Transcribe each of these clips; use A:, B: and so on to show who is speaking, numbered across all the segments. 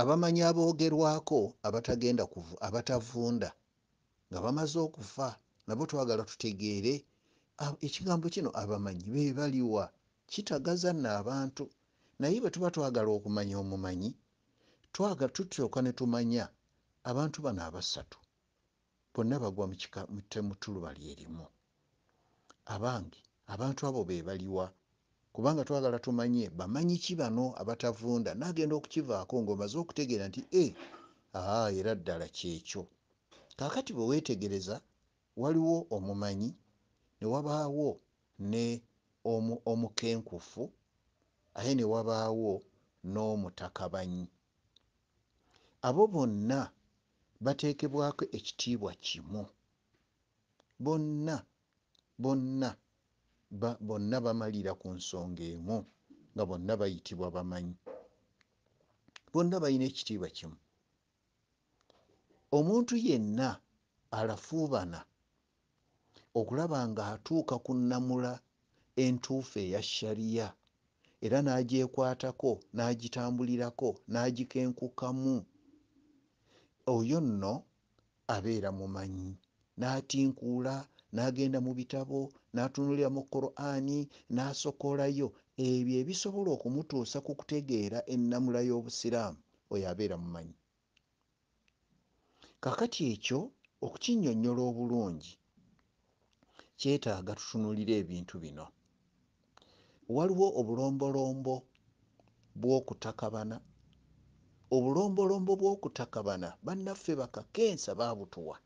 A: abamanyi aboogerwako abatagenda abatavunda nga bamaze okufa nabo twagala tutegeere ekigambo kino abamanyi bebaliwa kitagaza nno abantu naye bwe tuba twagala okumanya omumanyi twaga tutyoka ne tumanya abantu bano abasatu bonna bagwa mu temutulubalyerimu abange abantu abo bebaliwa kubanga twagala tumanye bamanyi ki bano abatavunda nagenda okukivaako ngaomaze okutegeera nti e eh, aa era ddala kyekyo kakati bwe weetegereza waliwo omumanyi ne wabaawo ne omukenkufu aye ne wabaawo n'omutakabanyi abo bonna bateekebwako ekitiibwa kimu bonna bonna bonna bamalira ku nsonga emu nga bonna bayitibwa bamanyi bonna balina ekitiibwa kimu omuntu yenna alafuubana okulaba ngaatuuka ku nnamula entuufu eya shariya era n'agyekwatako n'agitambulirako n'agikenkukamu oyo nno abeera mumanyi n'atinkuula n'agenda mu bitabo n'atunulira mu qur'ani n'asokolayo ebyo ebisobola okumutuusa ku kutegeera ennamula y'obusiraamu oyo abeera mumanyi kakati ekyo okukinyonnyola obulungi kyetaaga tutunulire ebintu bino waliwo obulombolombo bwokutakabana obulombolombo bw'okutakabana bannaffe bakakensa baabutuwa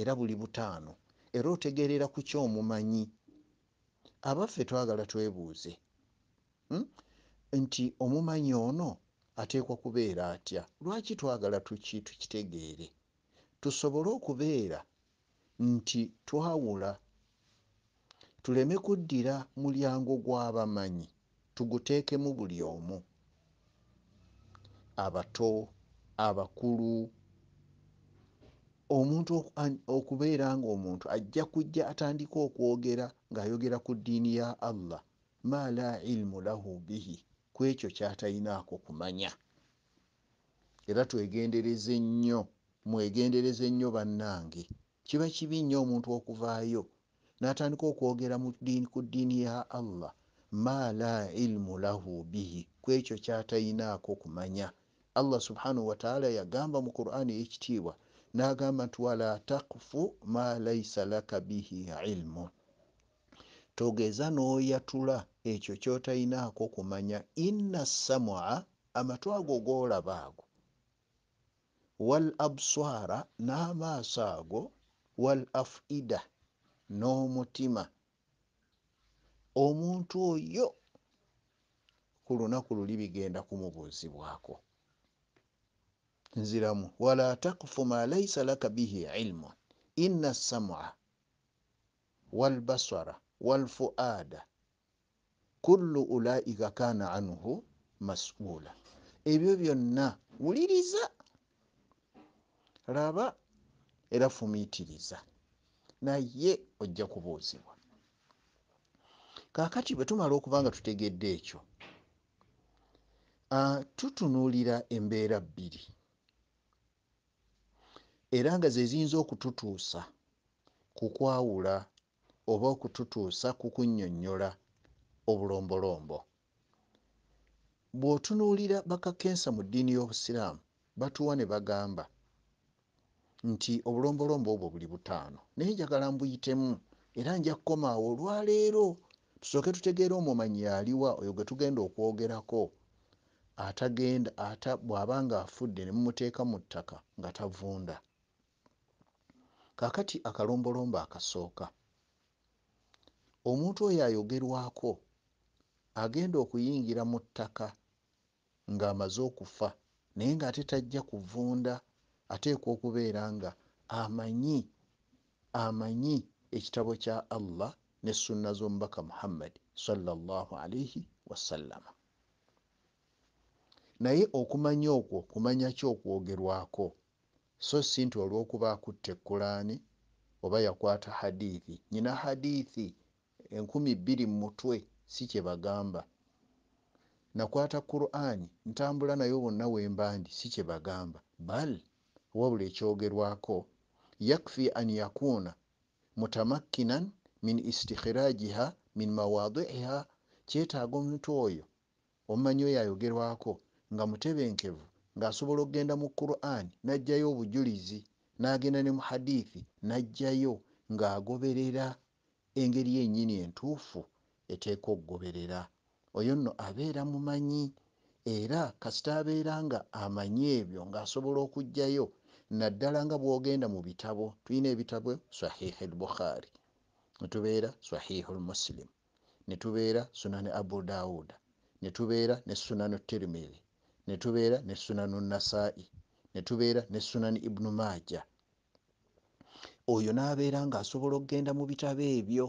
A: era buli butaano era otegerera ku kyomumanyi abaffe twagala twebuuze hmm? nti omumanyi ono ateekwa kubeera atya lwaki twagala tukitegeere tusobole okubeera nti twawula tuleme kuddira mulyango gw'abamanyi tuguteekemu buli omu abato abakulu omuntu okubeera nga omuntu ajja kujja atandika okwogera ngaayogera ku ddiini ya allah ma la ilimu lahu bihi ku ekyo kyatalinaako kumanya era twegendereze nnyo mwegendereze nnyo bannange kiba kibi nnyo omuntu okuvaayo n'atandika okwogera ku ddiini ya allah ma la ilimu lahu bihi ku ekyo kyatalinaako kumanya allah subhanahu wataala yagamba mu qur'aani ekitiibwa nagamba nti wala takfu ma laisa laka bihi ilmu togeza noyatula ekyo kyotalinaako kumanya inna samua amatwago golaba ago wal absara n'amaaso ago wal afida n'omutima omuntu oyo ku lunaku luli bigenda kumubuuzibwako nziramu wala takfu ma laisa laka bihi ilmu ina samua walbasara walfuada kulu ulaika kana anhu masula ebyo byonna wuliriza raba era fumiitiriza naye ojja kubuuzibwa kakati bwe tumala okuba nga tutegedde ekyo ah, tutunuulira embeera bbiri era nga zeziyinza okututuusa ku kwawula oba okututuusa ku kunnyonnyola obulombolombo bw'otunuulira bakakensa mu ddiini y'obusiraamu batuwa ne bagamba nti obulombolombo obwo buli butaano naye njagala mbuyitemu era nja kukoma awo olwaleero tusooke tutegeere omumanyi aliwa oyo ge tugenda okwogerako atagenda ata bw'aba nga afudde ne mumuteeka mu ttaka nga tavunda kaakati akalombolombo akasooka omuntu oyo ayogerwako agenda okuyingira mu ttaka ng'amaze okufa naye ng'ate tajja kuvunda ateekwa okubeera nga amanyi amanyi ekitabo kya allah ne sunna z'omubaka muhammadi sallallahu alaihi wasallama naye okumanya okwo kumanya ki okwogerwako so si nti olwokuba akutte ekulaani oba yakwata hadithi nyina hadithi enkumi bbiri mutwe si kyebagamba nakwata qurani ntambula naye wonna wembandi si kyebagamba bal wabula ekyogerwako yakfi an yakuuna mutamakkinan min istikhirajiha min mawadiiha kyetaaga omuntu oyo omumanyi oyo ayogerwako nga mutebenkevu ng'asobola okgenda mu quran n'ajjayo obujulizi n'agenda ne mu hadithi n'ajjayo ng'agoberera engeri yennyini entuufu eteeka okugoberera oyo nno abeera mumanyi era kasita abeera nga amanyi ebyo ng'asobola okugjayo naddala nga bwogenda mu bitabo tulina ebitabo sahihi albukhari netubeera sahihu lmuslim netubeera sunani abu dawuda netubeera ne sunani tirmidhi netubeera ne sunanu nasaai netubeera ne sunani ibunu maaja oyo n'abeera ng'asobola okgenda mu bitabo ebyo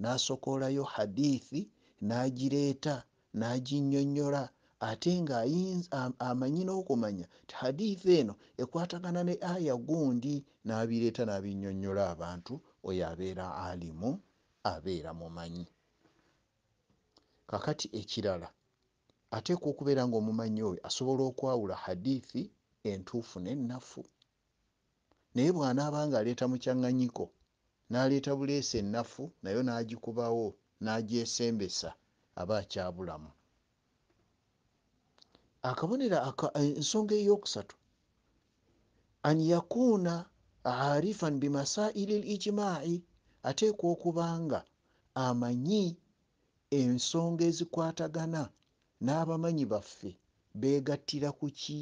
A: n'asokoolayo hadiithi n'agireeta n'aginnyonnyola ate ng'amanyi n'okumanya ti hadiithi eno ekwatagana ne aya gundi n'abireeta n'abinnyonnyola abantu oyo abeera alimu abeera mumanyi kakati ekirala ateekwa okubeera ngaomumanyi oyo asobola okwawula hadithi entuufu nennafu naye bw'anaaba nga aleeta mukyaŋŋanyiko n'aleeta buleesa ennafu nayo n'agikubawo n'agyesembesa aba akyabulamu akabonera ensonga eyokusatu an yakuuna aarifan bimasaairi l ijimaai ateekwa okuba nga amanyi ensonga ezikwatagana n'abamanyi baffe beegattira ku ki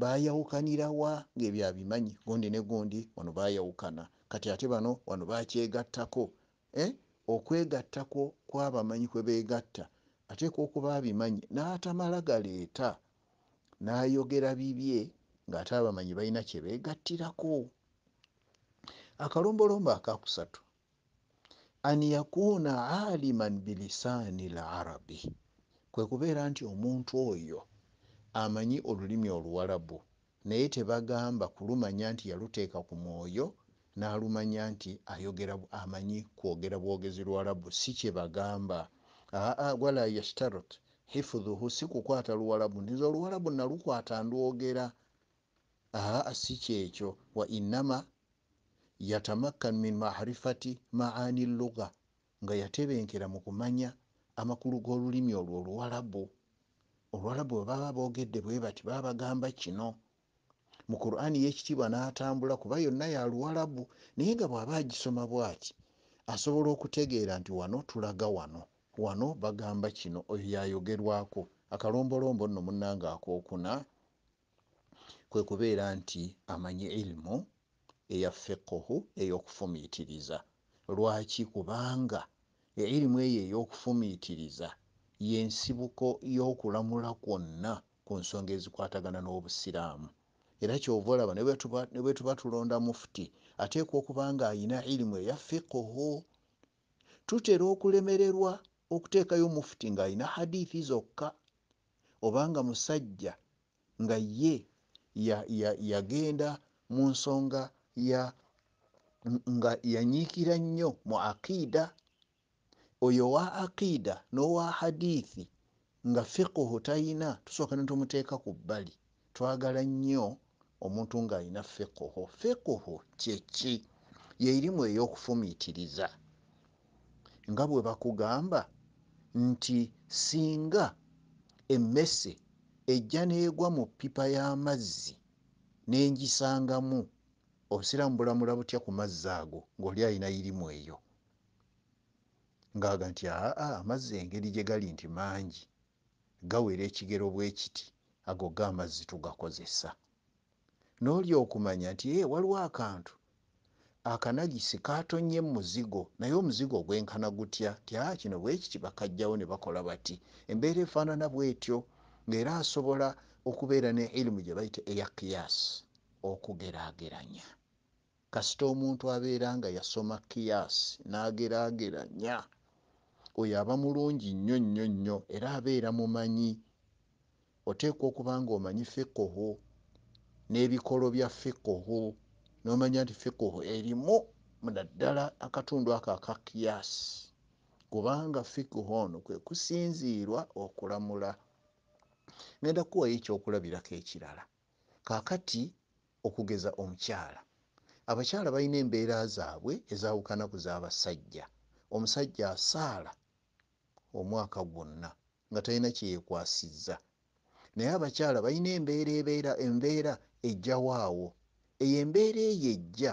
A: bayawukanira wa ngaebyo abimanyi gondi ne gondi wano bayawukana kati ate bano wano bakyegattako eh? okwegattako kwabamanyi kwe beegatta ateeka okuba abimanyi n'atamala galeeta n'ayogera bibye ng'ate abamanyi balina kye beegattirako akalombolombo akakusatu an yakuuna aliman bilisaani larabi kwekubeera nti omuntu oyo amanyi olulimi oluwalabu naye tebagamba kulumanya nti yaluteeka ku mwoyo n'alumanya nti ayogera amanyi kwogera bwogezi luwalabu si kyebagamba aa wala yashtarot hifuhu si kukwata luwalabu nizo oluwalabu nalukwata ndwogera aa si kyekyo wa innama yatamakan min marifati maani lugha nga yatebenkera mu kumanya amakulu g'olulimi olwo oluwalabu olwalabu bwe baba boogedde bwe bati baba bagamba kino mu qurani yekitiibwa n'atambula kuba yonna ya luwalabu naye nga bw'aba agisoma bwati asobola okutegeera nti wano tulaga wano wano bagamba kino oyo yayogerwako akalombolombo nno munnange akookuna kwe kubeera nti amanyi ilimu eyaffe kohu ey'okufumiitiriza lwaki kubanga erimu eyo ey'okufumiitiriza yensibuko y'okulamula kwonna ku nsonga ezikwatagana n'obusiraamu era kyova olaba ne bwe tuba tulonda mufuti ateekwa okuba nga ayina irimu eyaffekoho tutera okulemererwa okuteekayo mufuti ng'ayina hadiithi zokka obanga musajja nga ye yagenda ya, ya mu nsonga ya nga yanyiikira nnyo mu aqiida oyo wa aqiida n'owa hadiithi nga fiquhu talina tusooka netumuteeka ku bbali twagala nnyo omuntu ng'alina fiquhu fiquhu kyeki yeirimu ey'okufumiitiriza nga bwe bakugamba nti singa emmese ejja n'egwa mu ppipa y'amazzi n'engisangamu osirambulamula butya ku mazzi ago ngaoli ayina irimu eyo ngaga nti aa amazzi engeri gye gali nti mangi gawera ekigero bwe kiti ago gaamazzi tugakozesa n'oli okumanya nti e waliwo akantu akanagisi katonye muzigo naye omuzigo ogwenkana gutya ti aa kino bwekiti bakajjawo ne bakola bati embeera efaanana bwetyo ngaera asobola okubeera ne irimu gye bayita eya kiyasi okugeraageranya kasita omuntu abeera nga yasoma kiyasi n'ageraageranya oyo aba mulungi nnyo nnyo nnyo era abeera mumanyi oteekwa okuba nga omanyi fekoho n'ebikolo bya fekoho n'omanya nti fekoho erimu naddala akatundu ako akakiyasi kubanga fekoho ono kwe kusinziirwa okulamula ngenda kukuwayo ekyokulabirako ekirala kaakati okugeza omukyala abakyala balina embeera zaabwe ezawukana ku zabasajja omusajja asaala omwaka gwonna nga talina kyeyekwasiza naye abakyala balina embeera embeera ejjawaawo eyo embeera eyo ejja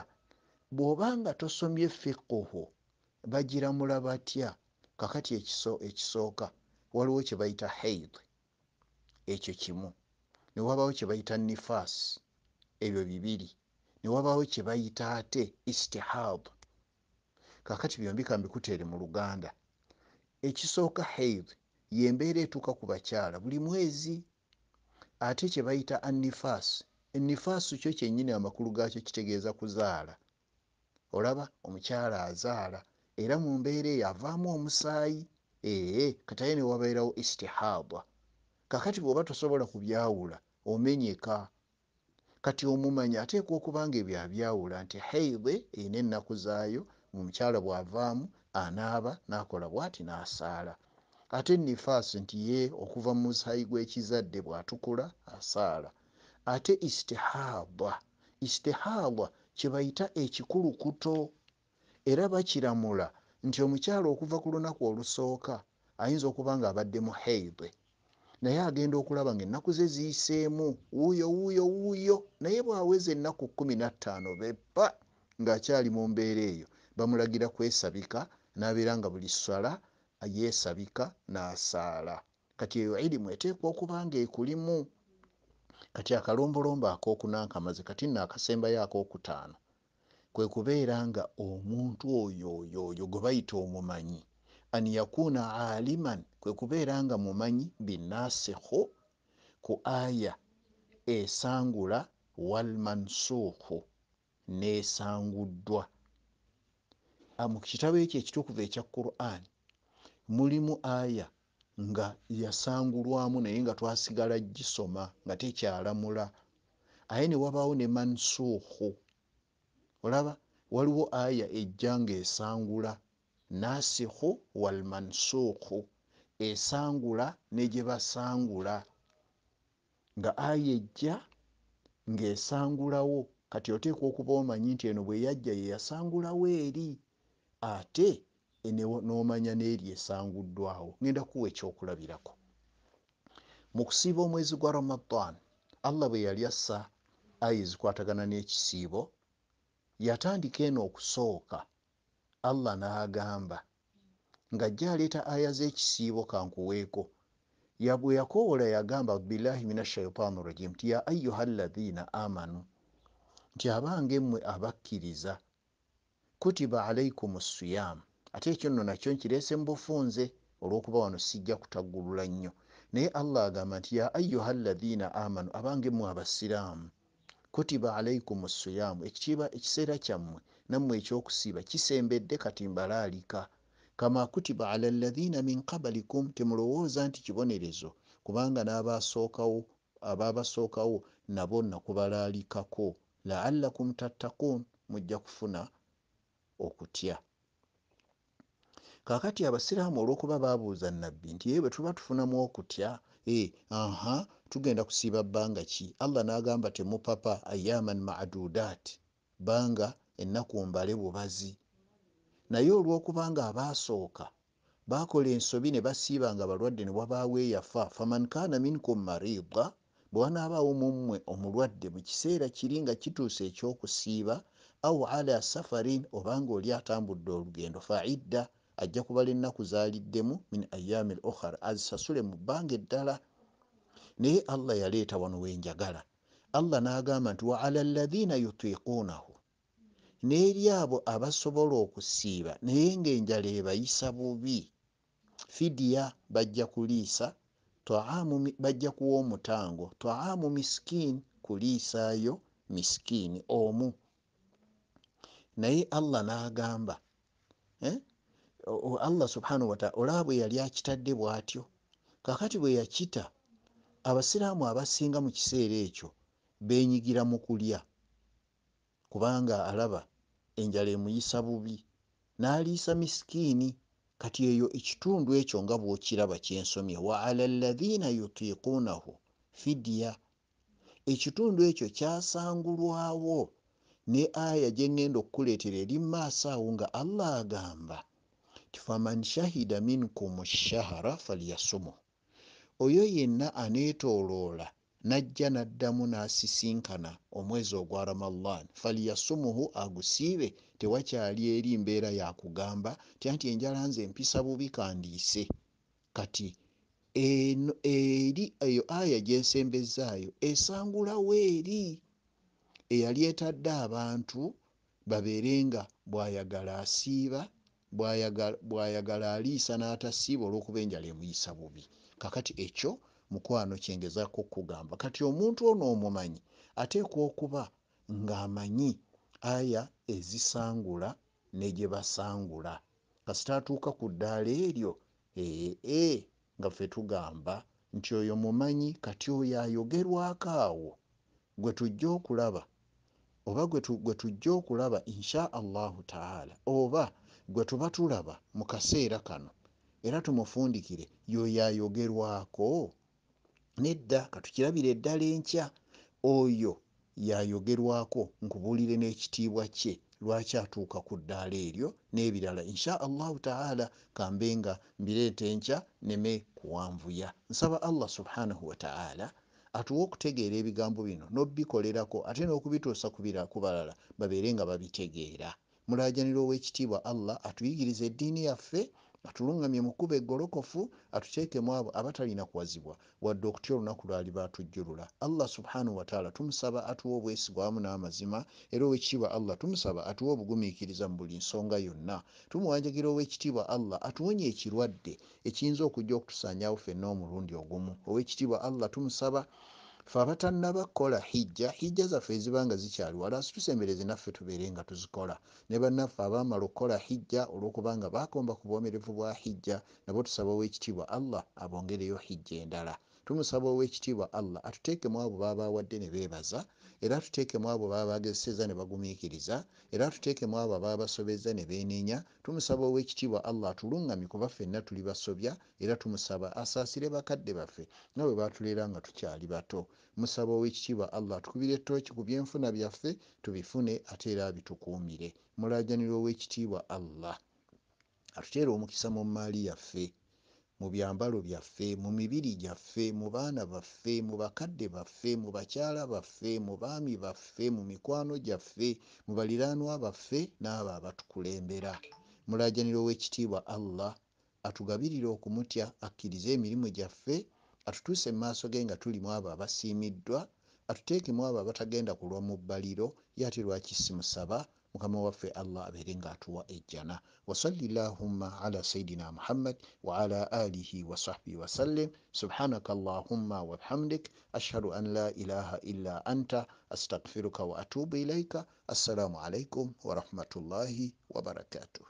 A: bw'obanga tosomye fikuhu bagiramula batya kakati ekisooka waliwo kye bayita haid ekyo kimu newabaawo kye bayita nifaasi ebyo bibiri newabaawo kye bayita ate istihab kakati byombi kambikute eri mu luganda ekisooka haith yembeera etuuka ku bakyala buli mwezi ate kye bayita anifas enifaasu kyo kyennyini amakulu gaakyo kitegeeza kuzaala olaba omukyala azaala era mu mbeera eyo avaamu omusaayi ee kataye newabeerawo istihaba kakati bw'oba tosobola kubyawula omenyeka kati omumanyi ateekwa okuba nga ebyo abyawula nti haidhe erina ennaku zaayo mumukyala bw'avaamu anaaba n'akola bw'ati n'asaala ate nifaasi nti ye okuva mu musaayi gw'ekizadde bw'atukula asaala ate istihaadha istihaadha kye bayita ekikulukuto era bakiramula nti omukyala okuva ku lunaku olusooka ayinza okuba nga abadde mu haidhe naye agenda okulaba nga ennaku ze ziyiseemu wuuyo wuuyo wuuyo naye bwaweza ennaku kumi nattaano bepa ng'akyali mu mbeera eyo bamulagira kwesabika n'abeera nga buli swala yeesabika n'asaala kati eyo irimu eteekwa okuba nga ekulimu kati akalombolombo akokunankamaze kati nno akasembayo akokutaano kwe kubeera nga omuntu oyo oyo oyo gwe bayita omumanyi an yakuuna aliman kwe kubeera nga mumanyi binasikhu ku aya esangula walmansuukhu nesanguddwa ah, mu kitabo ekyo ekituukuvu ekya quran mulimu aya nga yasangulwamu naye nga twasigala gisoma nga tekyalamula aye ne wabaawo ne mansuukhu olaba waliwo aya ejja ngaesangula nasikhu walmansukhu esangula negyebasangula nga ayejja ngaesangulawo kati oteekwa okuba omanyi nti eno bweyajja yeyasangulawo eri ate nomanya neeri esanguddwawo ngenda kuwa ekyokulabirako mu kusiiba omwezi gwa ramadan allah bwe yali assa aya ezikwatagana n'ekisiibo yatandika eno okusooka allah n'agamba ng'ajja aleeta aya z'ekisiibo kankuweeko yabwe yakowola yagamba abdulahi min ashaitaani rajim ti ya ayuha llahina amanu nti abange mmwe abakkiriza kutiba alaikum siyaamu ate ekyo nno nakyo nkireese mubufunze olwokuba wano sijja kutaggulula nnyo naye allah agamba nti ya ayuha llahina amanu abange mmwe abasiraamu kutiba alaikum siyaamu ekitiba ekiseera kyammwe nammwe ekyokusiiba kisembedde kati mbalaalika kama kutiba ala lathiina min qabalikum temulowooza nti kibonerezo kubanga n'abasookawo abaabasookawo nabo nakubalaalikako laallakum tattakuun mujja kufuna okutya kaakati abasiraamu olw'okuba baabuuza nabbi nti ye bwe tuba tufunamu okutya e aha tugenda kusiiba bbanga ki allah n'agamba temupapa ayaman maduudaat bbanga ennaku mbale bubazi naye olwokuba nga abaasooka bakola ensobi ne basiiba nga balwadde ne wabaawo eyafa faman kaana minkum marida bwewanaabaawo mummwe omulwadde mu kiseera kiri nga kituuse ekyokusiiba au ala safarin obanga oli atambudde olugendo faidda ajja kubala ennaku zaaliddemu min ayami lukhara azisasule mu bbanga eddala naye allah yaleeta wano wenjagala allah n'agamba nti wa ala lladhina yutiikuunahu n'eri abo abasobola okusiiba naye ngaenjala ebayisa bubi fidiya bajja kuliisa bajja kuwa omutango twaamu miskini kuliisayo miskini omu naye allah n'agamba eh, allah subhanahu wataala olaba bwe yali akitadde bw'atyo kakati bwe yakita abasiraamu abasinga mu kiseera ekyo beenyigira mu kulya kubanga alaba enjala emuyisa bubi n'aliisa misikiini kati eyo ekitundu ekyo nga bw'okiraba kyensomye wa ala llazina yutiikuunahu fidiya ekitundu ekyo kyasangulwawo ne aya gye ŋŋenda okukuleetera eri maaso awo nga allah agamba tifaman shahida minkum shahara falyasumu oyo yenna aneetooloola najja naddamu n'asisinkana omwezi ogwa ramadan faliyasumuhu agusiibe tewakyali eri mbeera yakugamba tya nti enjala nze empisa bubi kandiise kati eri eyo aya gyensembezaayo esangulawo eri eyali etadde abantu babeerenga bwayagala asiiba bwayagala aliisa n'atasiiba olw'okuba enjala emuyisa bubi kakati ekyo mukwano kyengezako kugamba kati omuntu ono omumanyi ateekwa okuba ng'amanyi aya ezisangula ne gye basangula kasita atuuka ku ddaala eryo ee nga ffe tugamba nti oyo mumanyi kati oyo ayogerwako awo gwe tujja okulaba oba gwe tujja okulaba insha allahu taala oba gwe tuba tulaba mu kaseera kano era tumufundikire yoyo ayogerwako nedda katukirabira eddala enkya oyo yayogerwako nkubuulire n'ekitiibwa kye lwaki atuuka ku ddaala eryo n'ebirala insha allahu taala kambe nga mbireeta enkya neme kuwanvuya nsaba allah subhanahu wataala atuwa okutegeera ebigambo bino n'obbikolerako ate n'okubituusa ku balala babeere nga babitegeera mulaajanira ow'ekitiibwa allah atuyigiriza eddiini yaffe atulungamye mukuba egolokofu atuceekemu abo abatalina kuwazibwa wadde okutya olunaku lwali batujjulula allah subhanahu wataala tumusaba atuwa obwesigwa wamu n'amazima era owekitiibwa allah tumusaba atuwa obugumiikiriza mu buli nsonga yonna tumuwanjagira owekitiibwa allah atuwonye ekirwadde ekiyinza okujja okutusanyawo ffenna omulundi ogumu owekitiibwa allah tumusaba fe abatanabakola hijja hijja zaffe ezibanga zikyaliwala situsembereze naffe tubeere nga tuzikola ne bannaffe abaamala okukola hijja olwokubanga bakomba ku bwomerevu bwa hijja nabo tusaba owekitiibwa allah abongereyo hijja endala tumusaba owekitiibwa allah atuteekemu abo baba awadde ne beebaza era tuteekemu abo baba bagezeseza ne bagumiikiriza era tuteekemu abo baba basobeza ne beenenya tumusaba ow'ekitiibwa allah atulungamye kuba ffenna tuli basobya era tumusaba asaasire bakadde baffe na bwe baatuleera nga tukyali bato musaba ow'ekitiibwa allah atukubire ettooki ku byenfuna byaffe tubifune ate era bitukuumire mulaajanira ow'ekitiibwa allah atuteera omukisa mu maali yaffe mu byambalo byaffe mu mibiri gyaffe mu baana baffe mu bakadde baffe mu bakyala baffe mu baami baffe mu mikwano gyaffe mu baliraanwa baffe n'abo abatukulembera mulaajanira ow'ekitiibwa allah atugabirire okumutya akkirize emirimu gyaffe atutuuse mu maaso ge nga tulimu abo abasiimiddwa atuteekemu abo abatagenda kulwa mu bbaliro yaate lwakisimusaba mukama waffe allah abeere ng'atuwa ejjana wasalli llahumma ala sayidina muhammad wa ala alihi wasahbihi wasallim subhanaka allahumma wabihamdik ashhadu an la ilaha illa anta astagfiruka wa atubu ilaika assalamu alaikum warahmatullahi wabarakatuh